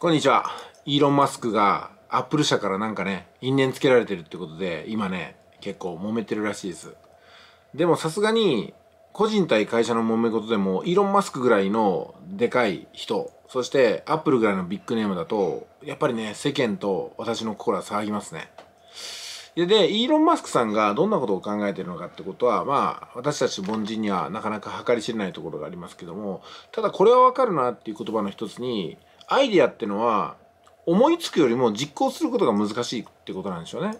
こんにちは。イーロン・マスクがアップル社からなんかね、因縁つけられてるってことで、今ね、結構揉めてるらしいです。でもさすがに、個人対会社の揉め事でも、イーロン・マスクぐらいのでかい人、そしてアップルぐらいのビッグネームだと、やっぱりね、世間と私の心は騒ぎますね。で、でイーロン・マスクさんがどんなことを考えてるのかってことは、まあ、私たち凡人にはなかなか計り知れないところがありますけども、ただこれはわかるなっていう言葉の一つに、アイディアっていうのは思いつくよりも実行することが難しいってことなんでしょうね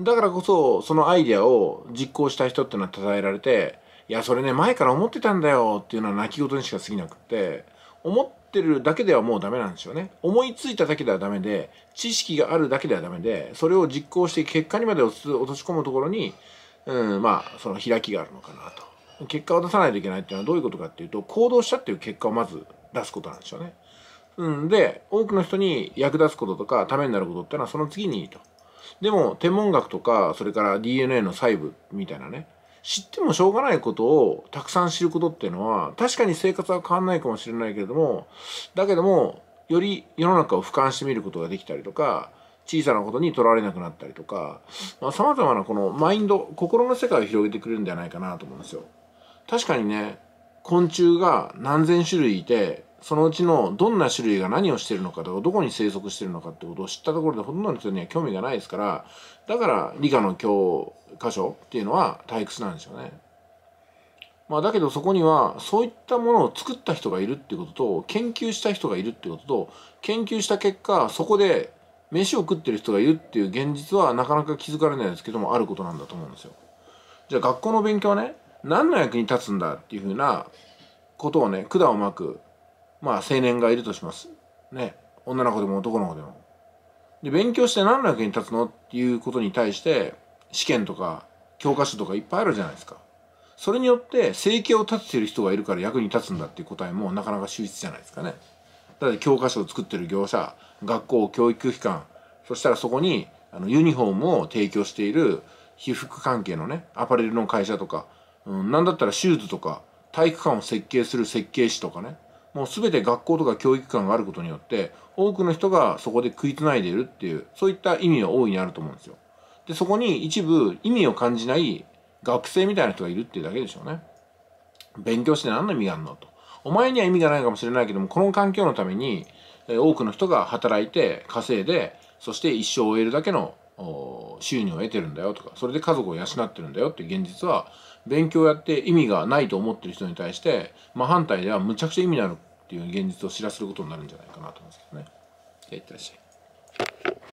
だからこそそのアイディアを実行した人っていうのは称えられていやそれね前から思ってたんだよっていうのは泣き言にしか過ぎなくって思ってるだけではもうダメなんですよね思いついただけではダメで知識があるだけではダメでそれを実行して結果にまで落とし込むところに、うん、まあその開きがあるのかなと結果を出さないといけないっていうのはどういうことかっていうと行動したっていう結果をまず出すことなんですよねうん、で多くの人に役立つこととかためになることってのはその次にいいとでも天文学とかそれから DNA の細部みたいなね知ってもしょうがないことをたくさん知ることっていうのは確かに生活は変わんないかもしれないけれどもだけどもより世の中を俯瞰してみることができたりとか小さなことにとらわれなくなったりとかさまざ、まなこのマインド心の世界を広げてくれるんじゃないかなと思うんですよ。確かにね昆虫が何千種類いてそのうちのどんな種類が何をしてるのかとかどこに生息してるのかってことを知ったところでほとんどの人には興味がないですからだから理科の教科書っていうのは退屈なんですよね。まあ、だけどそこにはそういったものを作った人がいるっていうことと研究した人がいるっていうことと研究した結果そこで飯を食ってる人がいるっていう現実はなかなか気づかれないですけどもあることなんだと思うんですよ。じゃあ学校の勉強はね何の役に立つんだっていうふうなことをね管をまくまあ青年がいるとします。ね。女の子でも男の子でも。で、勉強して何の役に立つのっていうことに対して、試験とか教科書とかいっぱいあるじゃないですか。それによって生計を立ててる人がいるから役に立つんだっていう答えもなかなか秀逸じゃないですかね。だって教科書を作ってる業者、学校、教育機関、そしたらそこにあのユニフォームを提供している被服関係のね、アパレルの会社とか、うん、なんだったらシューズとか、体育館を設計する設計士とかね、もう全て学校とか教育機関があることによって多くの人がそこで食いつないでいるっていうそういった意味は大いにあると思うんですよ。でそこに一部意味を感じない学生みたいな人がいるっていうだけでしょうね。勉強して何の意味があるのと。お前には意味がないかもしれないけどもこの環境のために多くの人が働いて稼いでそして一生を終えるだけの収入を得てるんだよとかそれで家族を養ってるんだよっていう現実は勉強やって意味がないと思ってる人に対して真反対ではむちゃくちゃ意味のあるっていう現実を知らせることになるんじゃないかなと思うんですけどね。じゃあいってらっしゃい。